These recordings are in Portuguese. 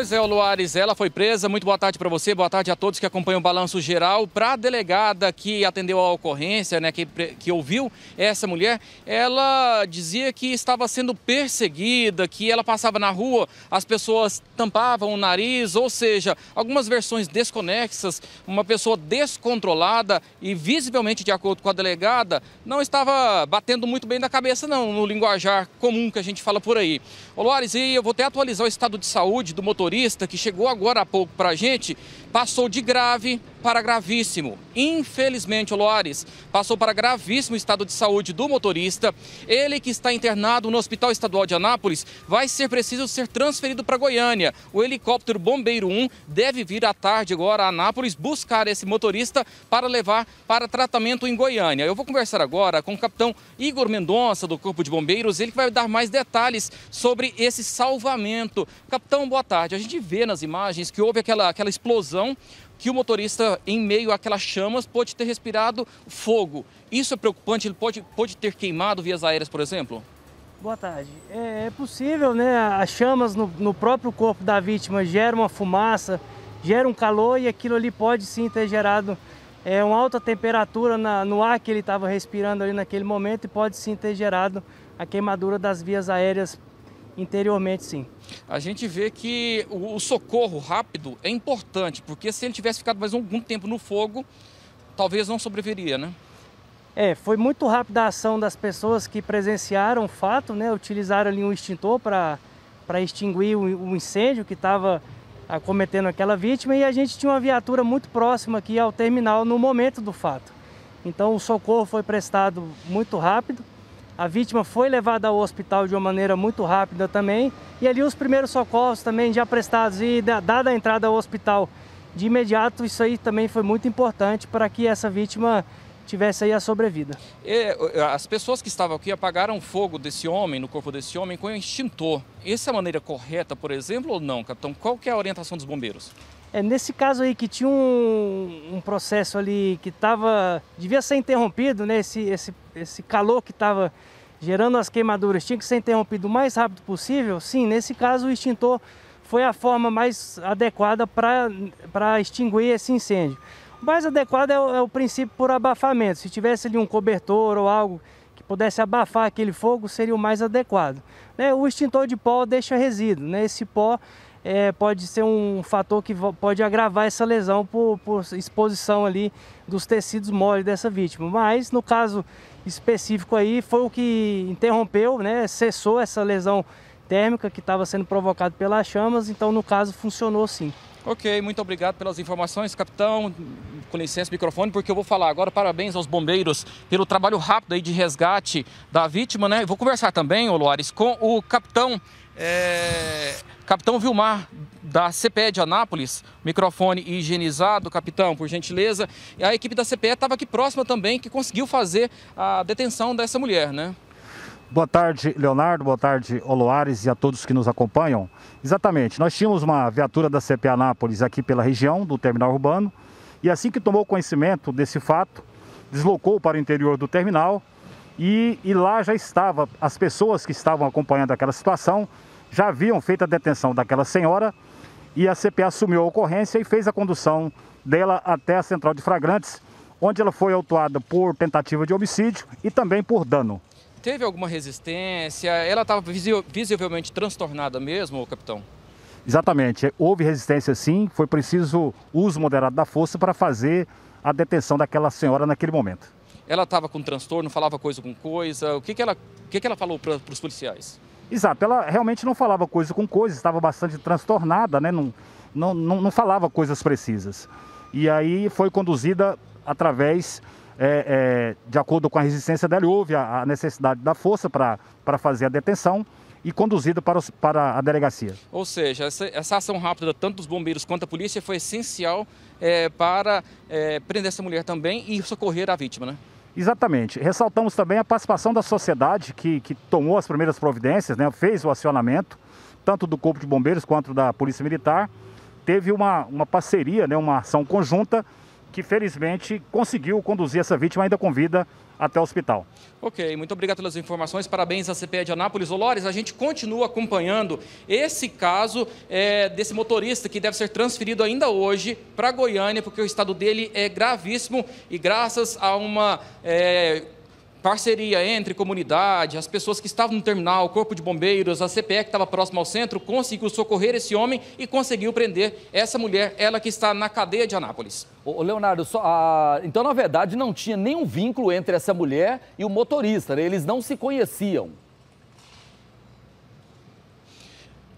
Pois é, o Luares, ela foi presa. Muito boa tarde para você, boa tarde a todos que acompanham o Balanço Geral. Para a delegada que atendeu a ocorrência, né, que, que ouviu essa mulher, ela dizia que estava sendo perseguida, que ela passava na rua, as pessoas tampavam o nariz, ou seja, algumas versões desconexas, uma pessoa descontrolada e visivelmente, de acordo com a delegada, não estava batendo muito bem da cabeça, não, no linguajar comum que a gente fala por aí. Ô Luares, e eu vou até atualizar o estado de saúde do motorista motorista que chegou agora há pouco para a gente passou de grave para gravíssimo. Infelizmente, Loares passou para gravíssimo estado de saúde do motorista. Ele que está internado no Hospital Estadual de Anápolis vai ser preciso ser transferido para Goiânia. O helicóptero Bombeiro 1 deve vir à tarde agora a Anápolis buscar esse motorista para levar para tratamento em Goiânia. Eu vou conversar agora com o capitão Igor Mendonça do Corpo de Bombeiros, ele que vai dar mais detalhes sobre esse salvamento. Capitão, boa tarde gente vê nas imagens que houve aquela, aquela explosão que o motorista, em meio àquelas chamas, pode ter respirado fogo. Isso é preocupante? Ele pode, pode ter queimado vias aéreas, por exemplo? Boa tarde. É, é possível, né? As chamas no, no, próprio corpo da vítima geram uma fumaça, gera um calor e aquilo ali pode sim ter gerado é, uma alta temperatura na, no ar que ele estava respirando ali naquele momento e pode sim ter gerado a queimadura das vias aéreas Interiormente, sim. A gente vê que o, o socorro rápido é importante, porque se ele tivesse ficado mais algum tempo no fogo, talvez não sobreviveria, né? É, foi muito rápida a ação das pessoas que presenciaram o fato, né? Utilizaram ali um extintor para extinguir o, o, incêndio que estava acometendo aquela vítima e a gente tinha uma viatura muito próxima aqui ao terminal no momento do fato. Então o socorro foi prestado muito rápido. A vítima foi levada ao hospital de uma maneira muito rápida também. E ali os primeiros socorros também já prestados e dada a entrada ao hospital de imediato, isso aí também foi muito importante para que essa vítima tivesse aí a sobrevida. E, é, é, as pessoas que estavam aqui apagaram fogo desse homem, no corpo desse homem, com um extintor. Essa é a maneira correta, por exemplo, ou não, capitão? Qual que é a orientação dos bombeiros? É, nesse caso aí que tinha um, um processo ali que estava, devia ser interrompido, né, esse, esse esse calor que estava gerando as queimaduras tinha que ser interrompido o mais rápido possível, sim, nesse caso o extintor foi a forma mais adequada para extinguir esse incêndio. O mais adequado é o, é o princípio por abafamento. Se tivesse ali um cobertor ou algo que pudesse abafar aquele fogo, seria o mais adequado. Né? O extintor de pó deixa resíduo, né? esse pó é, pode ser um fator que pode agravar essa lesão por, por exposição ali dos tecidos moles dessa vítima. Mas no caso específico aí foi o que interrompeu, né, cessou essa lesão térmica que estava sendo provocada pelas chamas, então no caso funcionou sim. Ok, muito obrigado pelas informações, capitão. Com licença, microfone, porque eu vou falar agora. Parabéns aos bombeiros pelo trabalho rápido aí de resgate da vítima, né? Vou conversar também, Oloares, com o capitão, é... capitão Vilmar da CPE de Anápolis. Microfone higienizado, capitão, por gentileza. E a equipe da CPE estava aqui próxima também, que conseguiu fazer a detenção dessa mulher, né? Boa tarde, Leonardo. Boa tarde, Oloares e a todos que nos acompanham. Exatamente, nós tínhamos uma viatura da CPA Nápoles aqui pela região do terminal urbano e assim que tomou conhecimento desse fato, deslocou para o interior do terminal e, e lá já estava, as pessoas que estavam acompanhando aquela situação já haviam feito a detenção daquela senhora e a CPA assumiu a ocorrência e fez a condução dela até a central de flagrantes, onde ela foi autuada por tentativa de homicídio e também por dano. Teve alguma resistência? Ela estava visivelmente transtornada mesmo, capitão? Exatamente. Houve resistência sim, foi preciso uso moderado da força para fazer a detenção daquela senhora naquele momento. Ela estava com transtorno, falava coisa com coisa. O que, que, ela, o que, que ela falou para os policiais? Exato, ela realmente não falava coisa com coisa, estava bastante transtornada, né? não, não, não, não falava coisas precisas. E aí foi conduzida através é, é, de acordo com a resistência dela, houve a, a necessidade da força para fazer a detenção e conduzida para, para a delegacia. Ou seja, essa, essa, ação rápida, tanto dos bombeiros quanto da polícia, foi essencial é, para é, prender essa mulher também e socorrer a vítima, né? Exatamente. Ressaltamos também a participação da sociedade que, que tomou as primeiras providências, né, fez o acionamento, tanto do Corpo de Bombeiros quanto da Polícia Militar. Teve uma, uma parceria, né, uma ação conjunta que felizmente conseguiu conduzir essa vítima ainda com vida até o hospital. Ok, muito obrigado pelas informações. Parabéns à CPE de Anápolis. Olores, a gente continua acompanhando esse caso é, desse motorista que deve ser transferido ainda hoje para Goiânia, porque o estado dele é gravíssimo e graças a uma. É, parceria entre comunidade, as pessoas que estavam no terminal, o corpo de bombeiros, a CPE que estava próxima ao centro, conseguiu socorrer esse homem e conseguiu prender essa mulher, ela que está na cadeia de Anápolis. Ô Leonardo, só, ah, então na verdade não tinha nenhum vínculo entre essa mulher e o motorista, né? eles não se conheciam.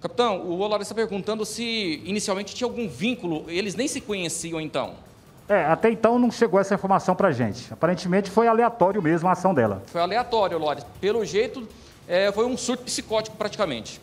Capitão, o Olaro está perguntando se inicialmente tinha algum vínculo, eles nem se conheciam então. É, até então não chegou essa informação para a gente. Aparentemente foi aleatório mesmo a ação dela. Foi aleatório, Lore. Pelo jeito, é, foi um surto psicótico praticamente.